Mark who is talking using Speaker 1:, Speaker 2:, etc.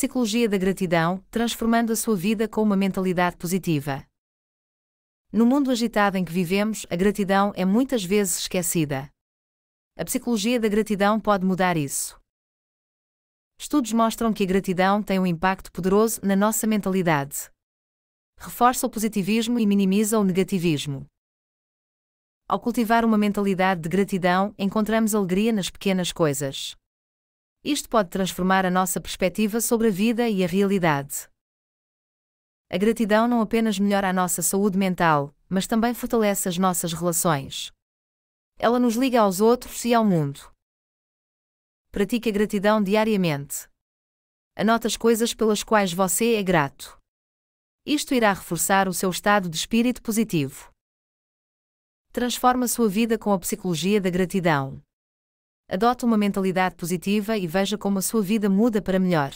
Speaker 1: psicologia da gratidão, transformando a sua vida com uma mentalidade positiva. No mundo agitado em que vivemos, a gratidão é muitas vezes esquecida. A psicologia da gratidão pode mudar isso. Estudos mostram que a gratidão tem um impacto poderoso na nossa mentalidade. Reforça o positivismo e minimiza o negativismo. Ao cultivar uma mentalidade de gratidão, encontramos alegria nas pequenas coisas. Isto pode transformar a nossa perspectiva sobre a vida e a realidade. A gratidão não apenas melhora a nossa saúde mental, mas também fortalece as nossas relações. Ela nos liga aos outros e ao mundo. Pratique a gratidão diariamente. Anote as coisas pelas quais você é grato. Isto irá reforçar o seu estado de espírito positivo. Transforma sua vida com a psicologia da gratidão. Adote uma mentalidade positiva e veja como a sua vida muda para melhor.